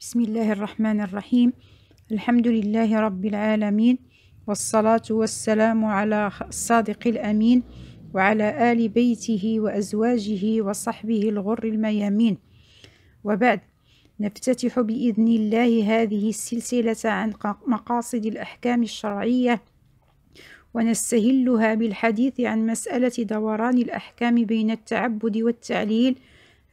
بسم الله الرحمن الرحيم الحمد لله رب العالمين والصلاة والسلام على الصادق الأمين وعلى آل بيته وأزواجه وصحبه الغر الميامين وبعد نفتتح بإذن الله هذه السلسلة عن مقاصد الأحكام الشرعية ونستهلها بالحديث عن مسألة دوران الأحكام بين التعبد والتعليل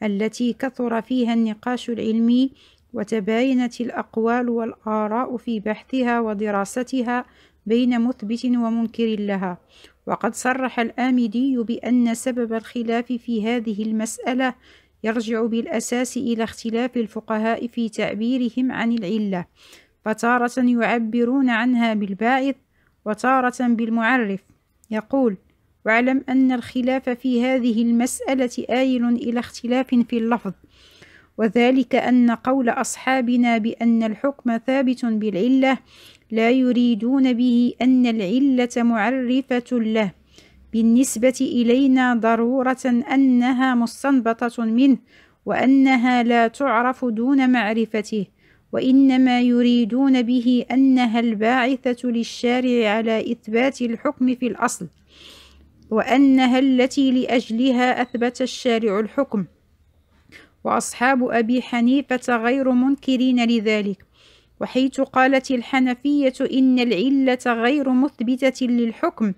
التي كثر فيها النقاش العلمي وتباينت الأقوال والآراء في بحثها ودراستها بين مثبت ومنكر لها وقد صرح الآمدي بأن سبب الخلاف في هذه المسألة يرجع بالأساس إلى اختلاف الفقهاء في تعبيرهم عن العلة فتارة يعبرون عنها بالباعث وتارة بالمعرف يقول واعلم أن الخلاف في هذه المسألة آيل إلى اختلاف في اللفظ وذلك أن قول أصحابنا بأن الحكم ثابت بالعلة لا يريدون به أن العلة معرفة له بالنسبة إلينا ضرورة أنها مستنبطة منه وأنها لا تعرف دون معرفته وإنما يريدون به أنها الباعثة للشارع على إثبات الحكم في الأصل وأنها التي لأجلها أثبت الشارع الحكم وأصحاب أبي حنيفة غير منكرين لذلك وحيث قالت الحنفية إن العلة غير مثبتة للحكم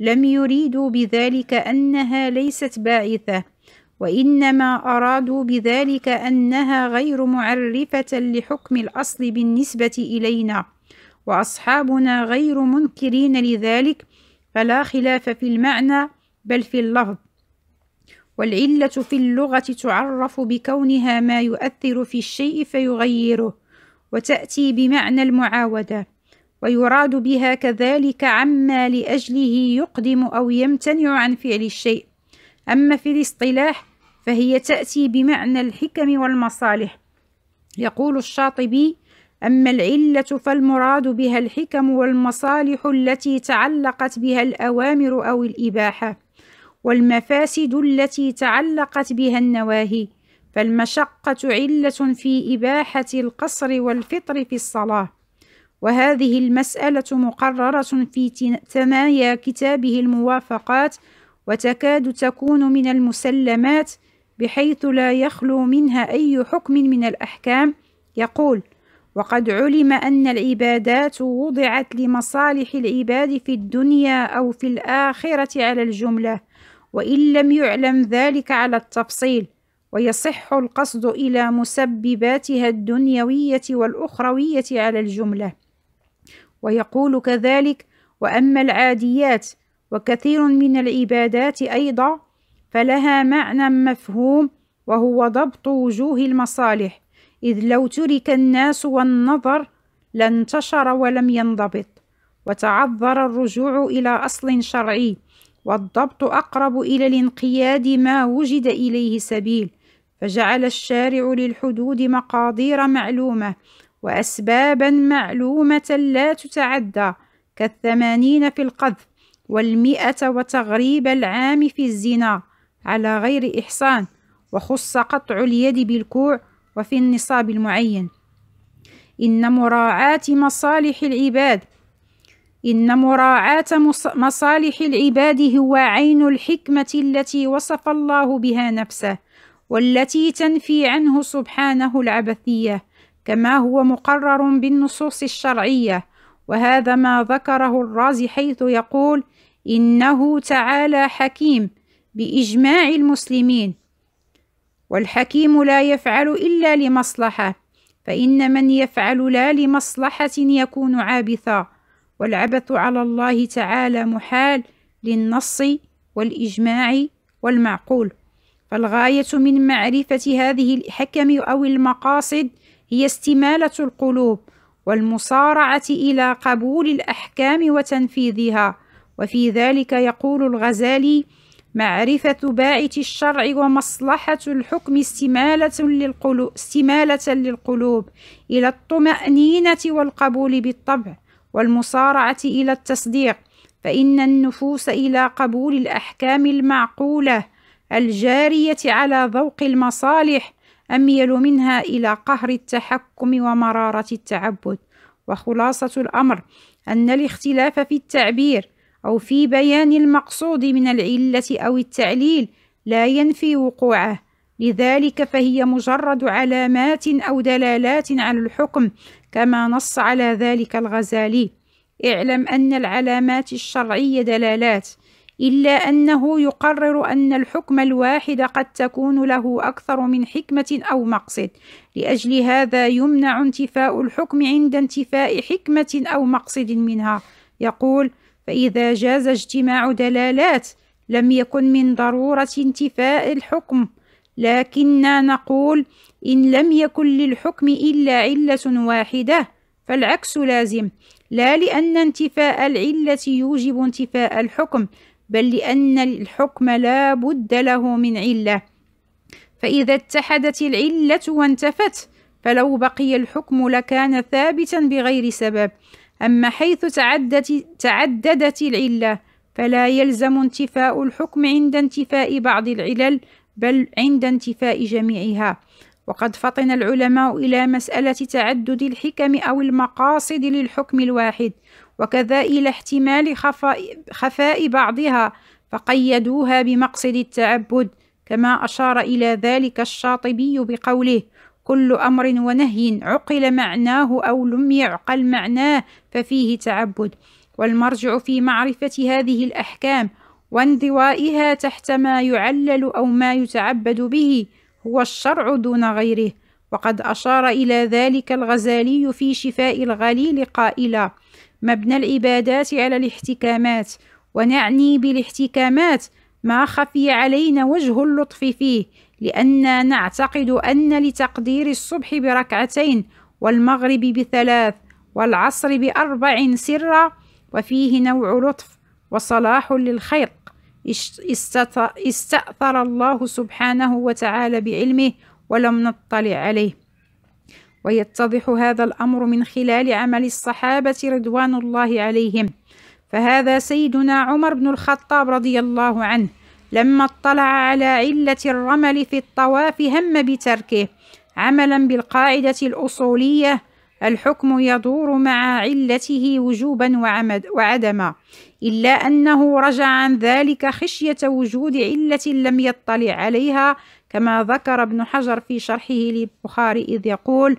لم يريدوا بذلك أنها ليست باعثة وإنما أرادوا بذلك أنها غير معرفة لحكم الأصل بالنسبة إلينا وأصحابنا غير منكرين لذلك فلا خلاف في المعنى بل في اللفظ والعلة في اللغة تعرف بكونها ما يؤثر في الشيء فيغيره وتأتي بمعنى المعاودة ويراد بها كذلك عما لأجله يقدم أو يمتنع عن فعل الشيء أما في الاصطلاح فهي تأتي بمعنى الحكم والمصالح يقول الشاطبي أما العلة فالمراد بها الحكم والمصالح التي تعلقت بها الأوامر أو الإباحة والمفاسد التي تعلقت بها النواهي فالمشقة علة في إباحة القصر والفطر في الصلاة وهذه المسألة مقررة في ثنايا كتابه الموافقات وتكاد تكون من المسلمات بحيث لا يخلو منها أي حكم من الأحكام يقول وقد علم أن العبادات وضعت لمصالح العباد في الدنيا أو في الآخرة على الجملة وإن لم يعلم ذلك على التفصيل ويصح القصد إلى مسبباتها الدنيوية والأخروية على الجملة ويقول كذلك وأما العاديات وكثير من العبادات أيضا فلها معنى مفهوم وهو ضبط وجوه المصالح إذ لو ترك الناس والنظر لانتشر ولم ينضبط وتعذر الرجوع إلى أصل شرعي والضبط أقرب إلى الانقياد ما وجد إليه سبيل فجعل الشارع للحدود مقادير معلومة وأسبابا معلومة لا تتعدى كالثمانين في القذف والمئة وتغريب العام في الزنا على غير إحصان وخص قطع اليد بالكوع وفي النصاب المعين إن مراعاة مصالح العباد إن مراعاة مصالح العباد هو عين الحكمة التي وصف الله بها نفسه والتي تنفي عنه سبحانه العبثية كما هو مقرر بالنصوص الشرعية وهذا ما ذكره الرازي حيث يقول إنه تعالى حكيم بإجماع المسلمين والحكيم لا يفعل إلا لمصلحة فإن من يفعل لا لمصلحة يكون عابثا والعبث على الله تعالى محال للنص والإجماع والمعقول فالغاية من معرفة هذه الحكم أو المقاصد هي استمالة القلوب والمصارعة إلى قبول الأحكام وتنفيذها وفي ذلك يقول الغزالي معرفة باعث الشرع ومصلحة الحكم استمالة للقلوب, استمالة للقلوب إلى الطمأنينة والقبول بالطبع والمصارعة إلى التصديق فإن النفوس إلى قبول الأحكام المعقولة الجارية على ذوق المصالح أميل منها إلى قهر التحكم ومرارة التعبد وخلاصة الأمر أن الاختلاف في التعبير أو في بيان المقصود من العلة أو التعليل لا ينفي وقوعه لذلك فهي مجرد علامات أو دلالات على الحكم كما نص على ذلك الغزالي اعلم أن العلامات الشرعية دلالات إلا أنه يقرر أن الحكم الواحد قد تكون له أكثر من حكمة أو مقصد لأجل هذا يمنع انتفاء الحكم عند انتفاء حكمة أو مقصد منها يقول فإذا جاز اجتماع دلالات لم يكن من ضرورة انتفاء الحكم لكننا نقول إن لم يكن للحكم إلا علة واحدة فالعكس لازم لا لأن انتفاء العلة يوجب انتفاء الحكم بل لأن الحكم لا بد له من علة فإذا اتحدت العلة وانتفت فلو بقي الحكم لكان ثابتا بغير سبب أما حيث تعدت, تعددت العلة فلا يلزم انتفاء الحكم عند انتفاء بعض العلل بل عند انتفاء جميعها وقد فطن العلماء إلى مسألة تعدد الحكم أو المقاصد للحكم الواحد وكذا إلى احتمال خفاء, خفاء بعضها فقيدوها بمقصد التعبد كما أشار إلى ذلك الشاطبي بقوله كل أمر ونهي عقل معناه أو لم يعقل معناه ففيه تعبد والمرجع في معرفة هذه الأحكام وانضوائها تحت ما يعلل أو ما يتعبد به هو الشرع دون غيره وقد أشار إلى ذلك الغزالي في شفاء الغليل قائلا مبنى العبادات على الاحتكامات ونعني بالاحتكامات ما خفي علينا وجه اللطف فيه لأننا نعتقد أن لتقدير الصبح بركعتين والمغرب بثلاث والعصر بأربع سرا وفيه نوع لطف وصلاح للخلق استأثر الله سبحانه وتعالى بعلمه ولم نطلع عليه ويتضح هذا الأمر من خلال عمل الصحابة رضوان الله عليهم فهذا سيدنا عمر بن الخطاب رضي الله عنه لما اطلع على علة الرمل في الطواف هم بتركه عملا بالقاعدة الأصولية الحكم يدور مع علته وجوبا وعمد وعدما إلا أنه رجع عن ذلك خشية وجود علة لم يطلع عليها كما ذكر ابن حجر في شرحه للبخاري إذ يقول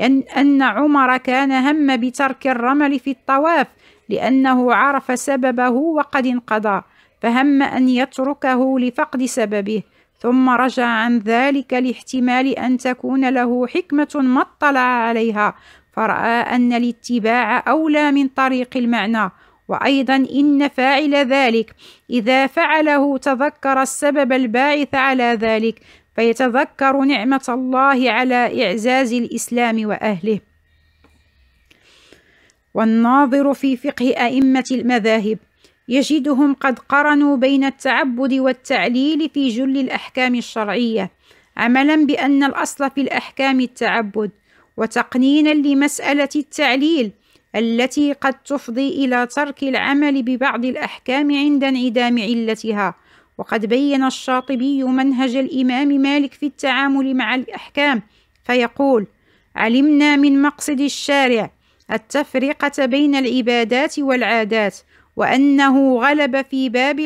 أن, أن عمر كان هم بترك الرمل في الطواف لأنه عرف سببه وقد انقضى فهم أن يتركه لفقد سببه ثم رجع عن ذلك لاحتمال أن تكون له حكمة ما اطلع عليها فرأى أن الاتباع أولى من طريق المعنى وأيضا إن فاعل ذلك إذا فعله تذكر السبب الباعث على ذلك فيتذكر نعمة الله على إعزاز الإسلام وأهله والناظر في فقه أئمة المذاهب يجدهم قد قرنوا بين التعبد والتعليل في جل الأحكام الشرعية عملا بأن الأصل في الأحكام التعبد وتقنينا لمسألة التعليل التي قد تفضي إلى ترك العمل ببعض الأحكام عند انعدام علتها وقد بين الشاطبي منهج الإمام مالك في التعامل مع الأحكام فيقول علمنا من مقصد الشارع التفرقة بين العبادات والعادات وأنه غلب في باب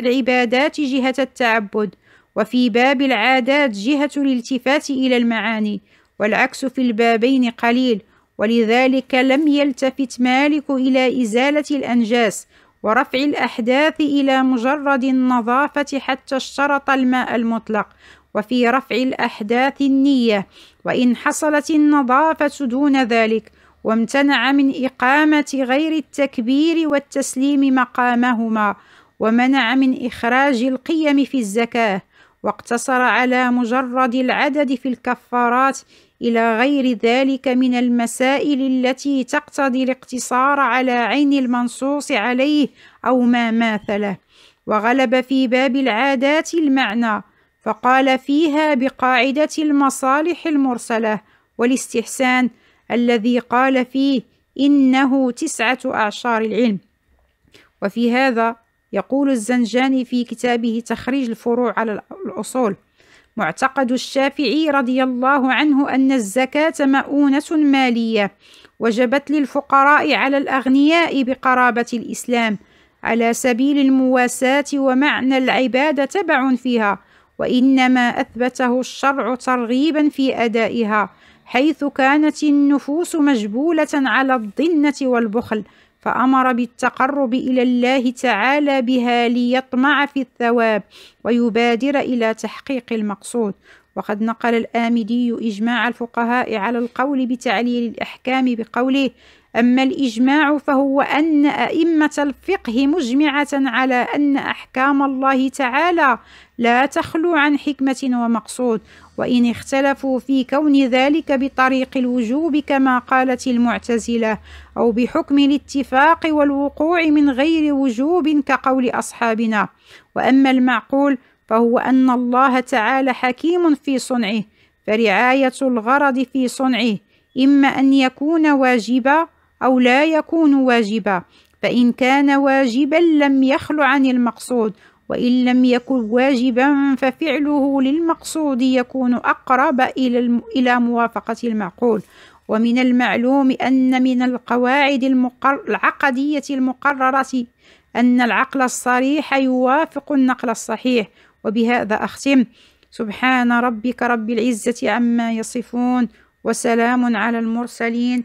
العبادات جهة التعبد وفي باب العادات جهة الالتفات إلى المعاني والعكس في البابين قليل ولذلك لم يلتفت مالك إلى إزالة الأنجاس ورفع الأحداث إلى مجرد النظافة حتى اشترط الماء المطلق وفي رفع الأحداث النية وإن حصلت النظافة دون ذلك وامتنع من إقامة غير التكبير والتسليم مقامهما ومنع من إخراج القيم في الزكاة واقتصر على مجرد العدد في الكفارات إلى غير ذلك من المسائل التي تقتضي الاقتصار على عين المنصوص عليه أو ما ماثله وغلب في باب العادات المعنى فقال فيها بقاعدة المصالح المرسلة والاستحسان الذي قال فيه إنه تسعة أعشار العلم وفي هذا يقول الزنجاني في كتابه تخريج الفروع على الأصول معتقد الشافعي رضي الله عنه أن الزكاة مؤونة مالية وجبت للفقراء على الأغنياء بقرابة الإسلام على سبيل المواساة ومعنى العبادة تبع فيها وإنما أثبته الشرع ترغيبا في أدائها حيث كانت النفوس مجبولة على الضنة والبخل فأمر بالتقرب إلى الله تعالى بها ليطمع في الثواب ويبادر إلى تحقيق المقصود وقد نقل الآمدي إجماع الفقهاء على القول بتعليل الأحكام بقوله أما الإجماع فهو أن أئمة الفقه مجمعة على أن أحكام الله تعالى لا تخلو عن حكمة ومقصود وإن اختلفوا في كون ذلك بطريق الوجوب كما قالت المعتزلة أو بحكم الاتفاق والوقوع من غير وجوب كقول أصحابنا وأما المعقول فهو أن الله تعالى حكيم في صنعه فرعاية الغرض في صنعه إما أن يكون واجبا أو لا يكون واجبا فإن كان واجبا لم يخل عن المقصود وإن لم يكن واجبا ففعله للمقصود يكون أقرب إلى إلى موافقة المعقول ومن المعلوم أن من القواعد المقر... العقدية المقررة أن العقل الصريح يوافق النقل الصحيح وبهذا أختم سبحان ربك رب العزة عما يصفون وسلام على المرسلين